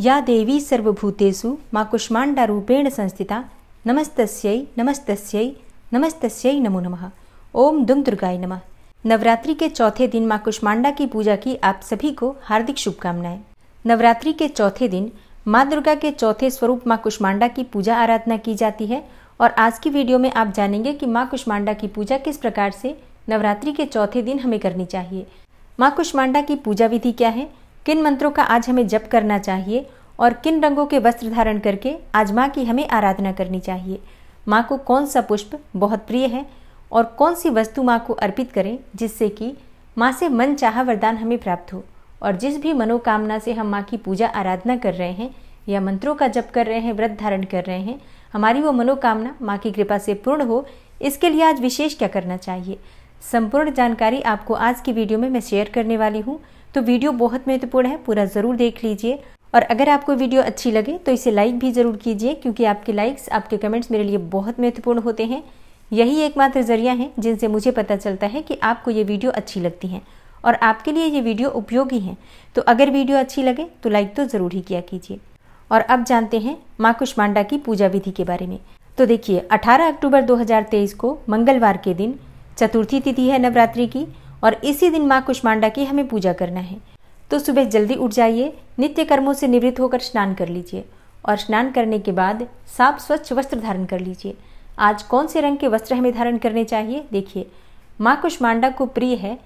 या देवी सर्वभूतेषु मा कुष्माण्डारूपेण संस्थिता नमस्तस्यै नमस्तस्यै नमस्तस्यै नमो नमः ओम दुम दुर्गाय नमः नवरात्रि के चौथे दिन माँ कुष्मांडा की पूजा की आप सभी को हार्दिक शुभकामनाएं नवरात्रि के चौथे दिन माँ दुर्गा के चौथे स्वरूप माँ कुष्मांडा की पूजा आराधना की जाती है और आज की वीडियो में आप जानेंगे कि माँ कुष्मांडा की पूजा किस प्रकार से नवरात्रि के चौथे दिन हमें करनी चाहिए माँ कुष्मांडा की पूजा विधि क्या है किन मंत्रों का आज हमें जप करना चाहिए और किन रंगों के वस्त्र धारण करके आज माँ की हमें आराधना करनी चाहिए माँ को कौन सा पुष्प बहुत प्रिय है और कौन सी वस्तु माँ को अर्पित करें जिससे कि माँ से मन चाह वरदान हमें प्राप्त हो और जिस भी मनोकामना से हम माँ की पूजा आराधना कर रहे हैं या मंत्रों का जप कर रहे हैं व्रत धारण कर रहे हैं हमारी वो मनोकामना माँ की कृपा से पूर्ण हो इसके लिए आज विशेष क्या करना चाहिए संपूर्ण जानकारी आपको आज की वीडियो में मैं शेयर करने वाली हूँ तो वीडियो बहुत महत्वपूर्ण है पूरा ज़रूर देख लीजिए और अगर आपको वीडियो अच्छी लगे तो इसे लाइक भी ज़रूर कीजिए क्योंकि आपके लाइक्स आपके कमेंट्स मेरे लिए बहुत महत्वपूर्ण होते हैं यही एकमात्र जरिया है जिनसे मुझे पता चलता है कि आपको ये वीडियो अच्छी लगती है और आपके लिए ये वीडियो उपयोगी है तो अगर वीडियो अच्छी लगे तो लाइक तो ज़रूर ही किया कीजिए और अब जानते हैं माँ कुष्मांडा की पूजा विधि के बारे में तो देखिए 18 अक्टूबर 2023 को मंगलवार के दिन चतुर्थी तिथि है नवरात्रि की और इसी दिन माँ कुष्मांडा की हमें पूजा करना है तो सुबह जल्दी उठ जाइए नित्य कर्मों से निवृत्त होकर स्नान कर लीजिए और स्नान करने के बाद साफ स्वच्छ वस्त्र धारण कर लीजिए आज कौन से रंग के वस्त्र हमें धारण करने चाहिए देखिए माँ कुष्मांडा को प्रिय है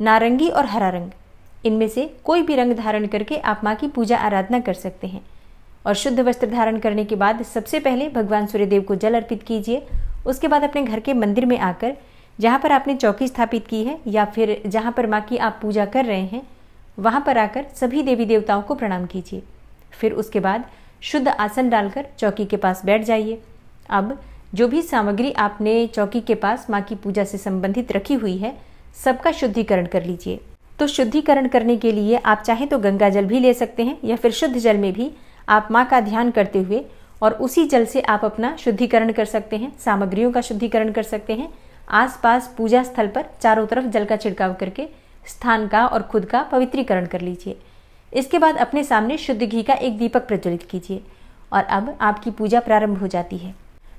नारंगी और हरा रंग इनमें से कोई भी रंग धारण करके आप माँ की पूजा आराधना कर सकते हैं और शुद्ध वस्त्र धारण करने के बाद सबसे पहले भगवान सूर्यदेव को जल अर्पित कीजिए उसके बाद अपने घर के मंदिर में आकर जहाँ पर आपने चौकी स्थापित की है या फिर जहाँ पर माँ की आप पूजा कर रहे हैं वहाँ पर आकर सभी देवी देवताओं को प्रणाम कीजिए फिर उसके बाद शुद्ध आसन डालकर चौकी के पास बैठ जाइए अब जो भी सामग्री आपने चौकी के पास माँ की पूजा से संबंधित रखी हुई है सबका शुद्धिकरण कर लीजिए तो शुद्धिकरण करने के लिए आप चाहे तो गंगा जल भी ले सकते हैं या फिर शुद्ध जल में भी आप माँ का ध्यान करते हुए और उसी जल से आप अपना शुद्धिकरण कर सकते हैं सामग्रियों का शुद्धिकरण कर सकते हैं आसपास पूजा स्थल पर चारों तरफ जल का छिड़काव करके स्थान का और खुद का पवित्रीकरण कर लीजिए इसके बाद अपने सामने शुद्ध घी का एक दीपक प्रज्वलित कीजिए और अब आपकी पूजा प्रारंभ हो जाती है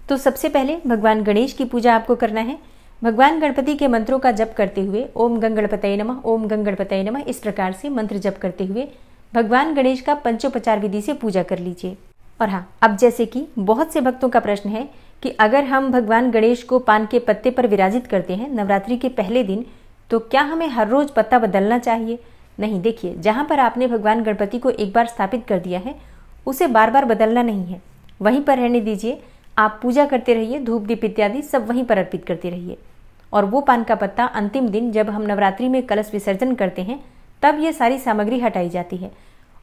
तो सबसे पहले भगवान गणेश की पूजा आपको करना है भगवान गणपति के मंत्रों का जप करते हुए ओम गंग गणपतय नमः ओम गंग गणपतय नमः इस प्रकार से मंत्र जप करते हुए भगवान गणेश का पंचोपचार विधि से पूजा कर लीजिए और हाँ अब जैसे कि बहुत से भक्तों का प्रश्न है कि अगर हम भगवान गणेश को पान के पत्ते पर विराजित करते हैं नवरात्रि के पहले दिन तो क्या हमें हर रोज़ पत्ता बदलना चाहिए नहीं देखिए जहाँ पर आपने भगवान गणपति को एक बार स्थापित कर दिया है उसे बार बार बदलना नहीं है वहीं पर रहने दीजिए आप पूजा करते रहिए धूप दीप इत्यादि सब वहीं पर अर्पित करते रहिए और वो पान का पत्ता अंतिम दिन जब हम नवरात्रि में कलश विसर्जन करते हैं तब ये सारी सामग्री हटाई जाती है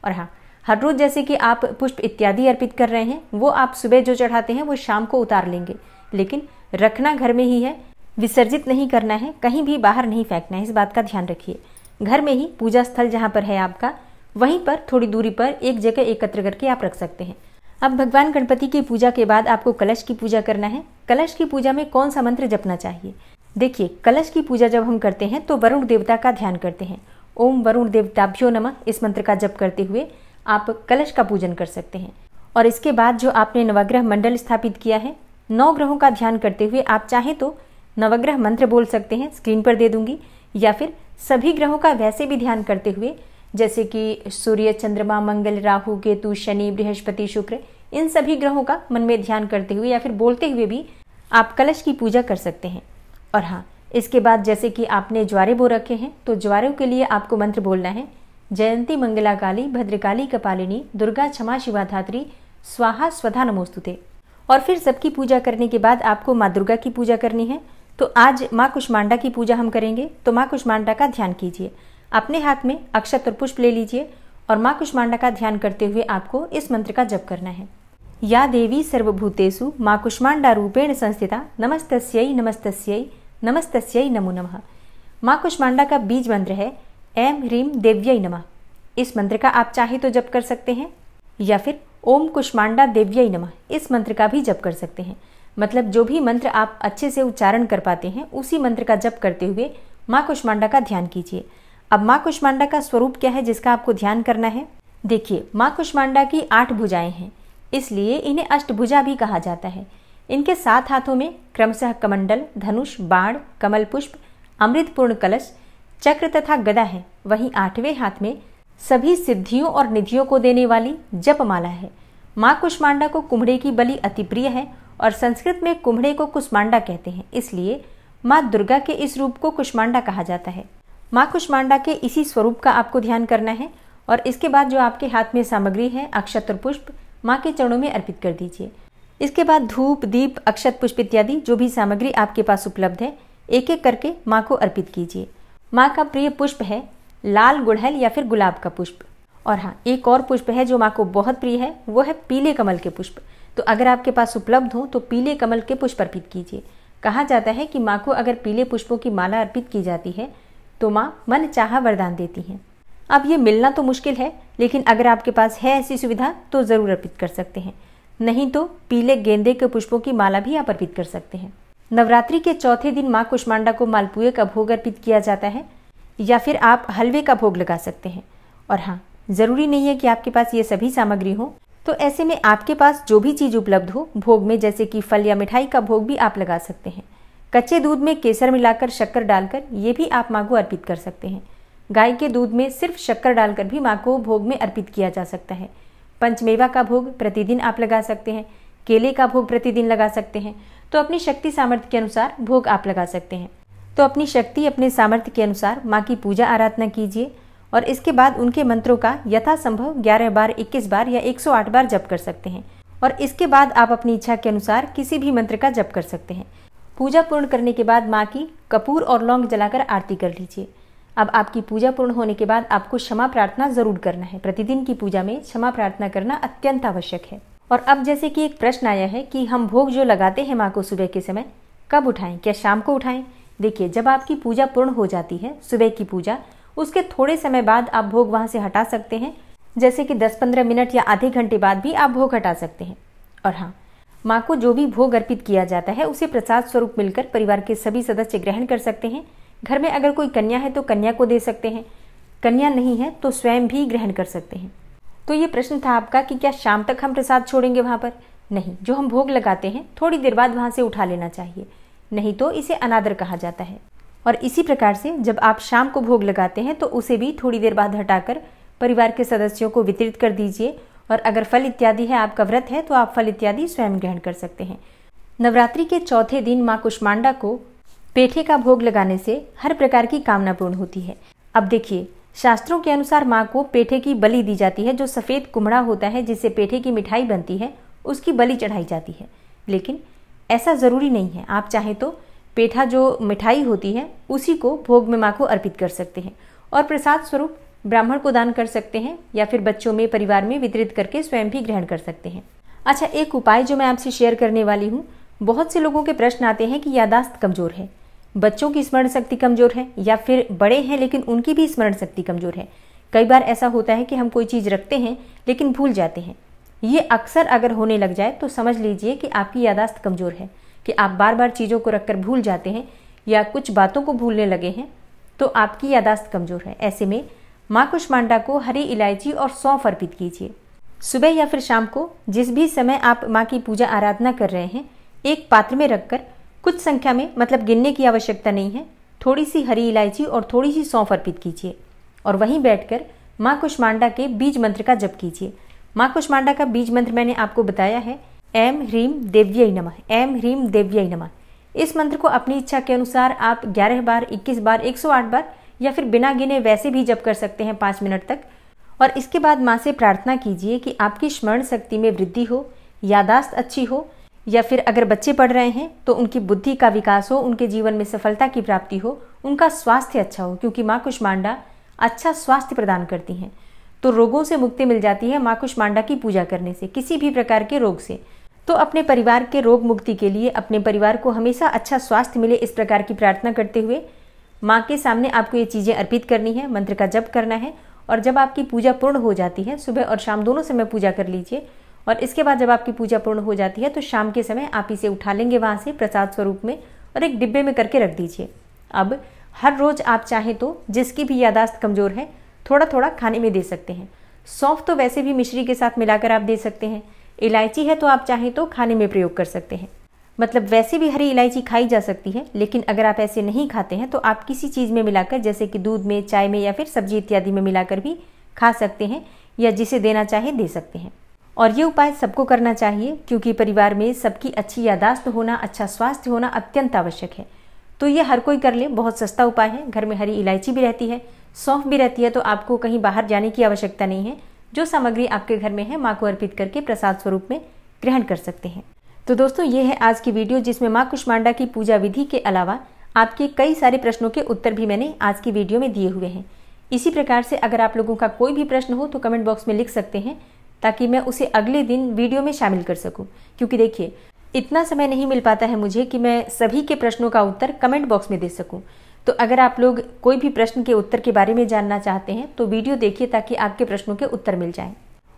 और हाँ हर रोज जैसे कि आप पुष्प इत्यादि अर्पित कर रहे हैं वो आप सुबह जो चढ़ाते हैं वो शाम को उतार लेंगे लेकिन रखना घर में ही है विसर्जित नहीं करना है कहीं भी बाहर नहीं फेंकना है इस बात का ध्यान रखिए घर में ही पूजा स्थल जहाँ पर है आपका वहीं पर थोड़ी दूरी पर एक जगह एकत्र करके आप रख सकते हैं अब भगवान गणपति की पूजा के बाद आपको कलश की पूजा करना है कलश की पूजा में कौन सा मंत्र जपना चाहिए देखिए कलश की पूजा जब हम करते हैं तो वरुण देवता का ध्यान करते हैं ओम वरुण देवताभ्यो नमः इस मंत्र का जप करते हुए आप कलश का पूजन कर सकते हैं और इसके बाद जो आपने नवग्रह मंडल स्थापित किया है नौ ग्रहों का ध्यान करते हुए आप चाहें तो नवग्रह मंत्र बोल सकते हैं स्क्रीन पर दे दूंगी या फिर सभी ग्रहों का वैसे भी ध्यान करते हुए जैसे कि सूर्य चंद्रमा मंगल राहु केतु शनि बृहस्पति शुक्र इन सभी ग्रहों का मन में ध्यान करते हुए या फिर बोलते हुए भी आप कलश की पूजा कर सकते हैं और हाँ इसके बाद जैसे कि आपने ज्वारे बो रखे हैं तो ज्वारों के लिए आपको मंत्र बोलना है जयंती मंगला काली भद्रकाली कपालिनी दुर्गा क्षमा शिवाधात्री स्वाहा स्वधा नमोस्तु थे और फिर सबकी पूजा करने के बाद आपको माँ दुर्गा की पूजा करनी है तो आज माँ कुष्मांडा की पूजा हम करेंगे तो माँ कुष्मांडा का ध्यान कीजिए अपने हाथ में अक्षत और पुष्प ले लीजिए और माँ कुष्मांडा का ध्यान करते हुए आपको इस मंत्र का जप करना है या देवी सर्वभूतेषु माँ कुष्मांडा रूपेण संस्थिता नमस्त्यय नमस्त्यई नमस्तस्यै नमो नमः माँ कुष्मांडा का बीज मंत्र है एम ह्रीम देव्यय नमा इस मंत्र का आप चाहे तो जप कर सकते हैं या फिर ओम कुष्मांडा देव्यय नमा इस मंत्र का भी जप कर सकते हैं मतलब जो भी मंत्र आप अच्छे से उच्चारण कर पाते हैं उसी मंत्र का जप करते हुए माँ कुष्मांडा का ध्यान कीजिए अब माँ कुष्मांडा का स्वरूप क्या है जिसका आपको ध्यान करना है देखिए माँ कुष्मांडा की आठ भुजाएं हैं इसलिए इन्हें अष्टभुजा भी कहा जाता है इनके सात हाथों में क्रमशः कमंडल धनुष बाण कमल पुष्प अमृतपूर्ण कलश चक्र तथा गदा है वहीं आठवें हाथ में सभी सिद्धियों और निधियों को देने वाली जपमाला है माँ कुष्मांडा को कुम्हड़े की बलि अति प्रिय है और संस्कृत में कुम्भड़े को कुष्मांडा कहते हैं इसलिए माँ दुर्गा के इस रूप को कुष्मांडा कहा जाता है माँ कुष्मांडा के इसी स्वरूप का आपको ध्यान करना है और इसके बाद जो आपके हाथ में सामग्री है अक्षत और पुष्प माँ के चरणों में अर्पित कर दीजिए इसके बाद धूप दीप अक्षत पुष्प इत्यादि जो भी सामग्री आपके पास उपलब्ध है एक एक करके माँ को अर्पित कीजिए माँ का प्रिय पुष्प है लाल गुड़हल या फिर गुलाब का पुष्प और हाँ एक और पुष्प है जो माँ को बहुत प्रिय है वो है पीले कमल के पुष्प तो अगर आपके पास उपलब्ध हो तो पीले कमल के पुष्प अर्पित कीजिए कहा जाता है कि माँ को अगर पीले पुष्पों की माला अर्पित की जाती है तो माँ मन चाह वरदान देती हैं अब ये मिलना तो मुश्किल है लेकिन अगर आपके पास है ऐसी सुविधा तो ज़रूर अर्पित कर सकते हैं नहीं तो पीले गेंदे के पुष्पों की माला भी आप अर्पित कर सकते हैं नवरात्रि के चौथे दिन माँ कुष्मांडा को मालपुए का भोग अर्पित किया जाता है या फिर आप हलवे का भोग लगा सकते हैं और हाँ ज़रूरी नहीं है कि आपके पास ये सभी सामग्री हो तो ऐसे में आपके पास जो भी चीज़ उपलब्ध हो भोग में जैसे कि फल या मिठाई का भोग भी आप लगा सकते हैं कच्चे दूध में केसर मिलाकर शक्कर डालकर ये भी आप माँ को अर्पित कर सकते हैं गाय के दूध में सिर्फ शक्कर डालकर भी माँ को भोग में अर्पित किया जा सकता है पंचमेवा का भोग प्रतिदिन आप लगा सकते हैं केले का भोग प्रतिदिन लगा सकते हैं तो अपनी शक्ति सामर्थ्य के अनुसार भोग आप लगा सकते हैं तो अपनी शक्ति अपने सामर्थ्य के अनुसार माँ की पूजा आराधना कीजिए और इसके बाद उनके मंत्रों का यथासंभव ग्यारह बार इक्कीस बार या 108 बार जप कर सकते हैं और इसके बाद आप अपनी इच्छा के अनुसार किसी भी मंत्र का जप कर सकते हैं पूजा पूर्ण करने के बाद माँ की कपूर और लौंग जलाकर आरती कर लीजिए अब आपकी पूजा पूर्ण होने के बाद आपको क्षमा प्रार्थना जरूर करना है प्रतिदिन की पूजा में क्षमा प्रार्थना करना अत्यंत आवश्यक है और अब जैसे कि एक प्रश्न आया है कि हम भोग जो लगाते हैं माँ को सुबह के समय कब उठाएं क्या शाम को उठाएं देखिए जब आपकी पूजा पूर्ण हो जाती है सुबह की पूजा उसके थोड़े समय बाद आप भोग वहाँ से हटा सकते हैं जैसे कि 10-15 मिनट या आधे घंटे बाद भी आप भोग हटा सकते हैं और हाँ माँ को जो भी भोग अर्पित किया जाता है उसे प्रसाद स्वरूप मिलकर परिवार के सभी सदस्य ग्रहण कर सकते हैं घर में अगर कोई कन्या है तो कन्या को दे सकते हैं कन्या नहीं है तो स्वयं भी ग्रहण कर सकते हैं तो ये प्रश्न था आपका कि क्या शाम तक हम प्रसाद छोड़ेंगे वहाँ पर नहीं जो हम भोग लगाते हैं थोड़ी देर बाद वहाँ से उठा लेना चाहिए नहीं तो इसे अनादर कहा जाता है और इसी प्रकार से जब आप शाम को भोग लगाते हैं तो उसे भी थोड़ी देर बाद हटाकर परिवार के सदस्यों को वितरित कर दीजिए और अगर फल इत्यादि है आपका व्रत है तो आप फल इत्यादि स्वयं ग्रहण कर सकते हैं नवरात्रि के चौथे दिन माँ कुष्मांडा को पेठे का भोग लगाने से हर प्रकार की कामना पूर्ण होती है अब देखिए शास्त्रों के अनुसार माँ को पेठे की बलि दी जाती है जो सफ़ेद कुम्हड़ा होता है जिससे पेठे की मिठाई बनती है उसकी बलि चढ़ाई जाती है लेकिन ऐसा ज़रूरी नहीं है आप चाहे तो पेठा जो मिठाई होती है उसी को भोग में माँ को अर्पित कर सकते हैं और प्रसाद स्वरूप ब्राह्मण को दान कर सकते हैं या फिर बच्चों में परिवार में वितरित करके स्वयं भी ग्रहण कर सकते हैं अच्छा एक उपाय जो मैं आपसे शेयर करने वाली हूँ बहुत से लोगों के प्रश्न आते हैं कि यादाश्त कमज़ोर है बच्चों की स्मरण शक्ति कमजोर है या फिर बड़े हैं लेकिन उनकी भी स्मरण शक्ति कमजोर है कई बार ऐसा होता है कि हम कोई चीज़ रखते हैं लेकिन भूल जाते हैं ये अक्सर अगर होने लग जाए तो समझ लीजिए कि आपकी यादाश्त कमज़ोर है कि आप बार बार चीज़ों को रखकर भूल जाते हैं या कुछ बातों को भूलने लगे हैं तो आपकी यादाश्त कमज़ोर है ऐसे में माँ कुष्मांडा को हरी इलायची और सौंफ अर्पित कीजिए सुबह या फिर शाम को जिस भी समय आप माँ की पूजा आराधना कर रहे हैं एक पात्र में रखकर कुछ संख्या में मतलब गिनने की आवश्यकता नहीं है थोड़ी सी हरी इलायची और थोड़ी सी सौंफ अर्पित कीजिए और वहीं बैठकर माँ कुष्मांडा के बीज मंत्र का जप कीजिए माँ कुष्मांडा का बीज मंत्र मैंने आपको बताया है एम ह्रीम देव्य नमः एम ह्रीम देव्यय नमः इस मंत्र को अपनी इच्छा के अनुसार आप 11 बार 21 बार 108 बार या फिर बिना गिने वैसे भी जप कर सकते हैं पाँच मिनट तक और इसके बाद माँ से प्रार्थना कीजिए कि आपकी स्मरण शक्ति में वृद्धि हो यादाश्त अच्छी हो या फिर अगर बच्चे पढ़ रहे हैं तो उनकी बुद्धि का विकास हो उनके जीवन में सफलता की प्राप्ति हो उनका स्वास्थ्य अच्छा हो क्योंकि माँ कुष्मांडा अच्छा स्वास्थ्य प्रदान करती हैं तो रोगों से मुक्ति मिल जाती है माँ कुष्मांडा की पूजा करने से किसी भी प्रकार के रोग से तो अपने परिवार के रोग मुक्ति के लिए अपने परिवार को हमेशा अच्छा स्वास्थ्य मिले इस प्रकार की प्रार्थना करते हुए माँ के सामने आपको ये चीज़ें अर्पित करनी है मंत्र का जप करना है और जब आपकी पूजा पूर्ण हो जाती है सुबह और शाम दोनों समय पूजा कर लीजिए और इसके बाद जब आपकी पूजा पूर्ण हो जाती है तो शाम के समय आप इसे उठा लेंगे वहाँ से प्रसाद स्वरूप में और एक डिब्बे में करके रख दीजिए अब हर रोज़ आप चाहें तो जिसकी भी यादाश्त कमज़ोर है थोड़ा थोड़ा खाने में दे सकते हैं सौंफ तो वैसे भी मिश्री के साथ मिलाकर आप दे सकते हैं इलायची है तो आप चाहें तो खाने में प्रयोग कर सकते हैं मतलब वैसे भी हरी इलायची खाई जा सकती है लेकिन अगर आप ऐसे नहीं खाते हैं तो आप किसी चीज़ में मिलाकर जैसे कि दूध में चाय में या फिर सब्जी इत्यादि में मिलाकर भी खा सकते हैं या जिसे देना चाहे दे सकते हैं और ये उपाय सबको करना चाहिए क्योंकि परिवार में सबकी अच्छी यादाश्त होना अच्छा स्वास्थ्य होना अत्यंत आवश्यक है तो ये हर कोई कर ले बहुत सस्ता उपाय है घर में हरी इलायची भी रहती है सौंफ भी रहती है तो आपको कहीं बाहर जाने की आवश्यकता नहीं है जो सामग्री आपके घर में है माँ को अर्पित करके प्रसाद स्वरूप में ग्रहण कर सकते हैं तो दोस्तों ये है आज की वीडियो जिसमें माँ कुष्मांडा की पूजा विधि के अलावा आपके कई सारे प्रश्नों के उत्तर भी मैंने आज की वीडियो में दिए हुए हैं इसी प्रकार से अगर आप लोगों का कोई भी प्रश्न हो तो कमेंट बॉक्स में लिख सकते हैं ताकि मैं उसे अगले दिन वीडियो में शामिल कर सकूं क्योंकि देखिए इतना समय नहीं मिल पाता है मुझे कि मैं सभी के प्रश्नों का उत्तर कमेंट बॉक्स में दे सकूं तो अगर आप लोग कोई भी प्रश्न के उत्तर के बारे में जानना चाहते हैं तो वीडियो देखिए ताकि आपके प्रश्नों के उत्तर मिल जाएं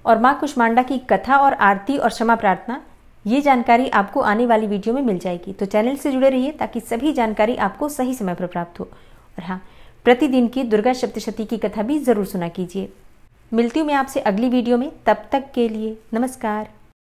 और माँ कुष्मांडा की कथा और आरती और क्षमा प्रार्थना ये जानकारी आपको आने वाली वीडियो में मिल जाएगी तो चैनल से जुड़े रहिए ताकि सभी जानकारी आपको सही समय पर प्राप्त हो और हाँ प्रतिदिन की दुर्गा सप्तशती की कथा भी ज़रूर सुना कीजिए मिलती हूँ मैं आपसे अगली वीडियो में तब तक के लिए नमस्कार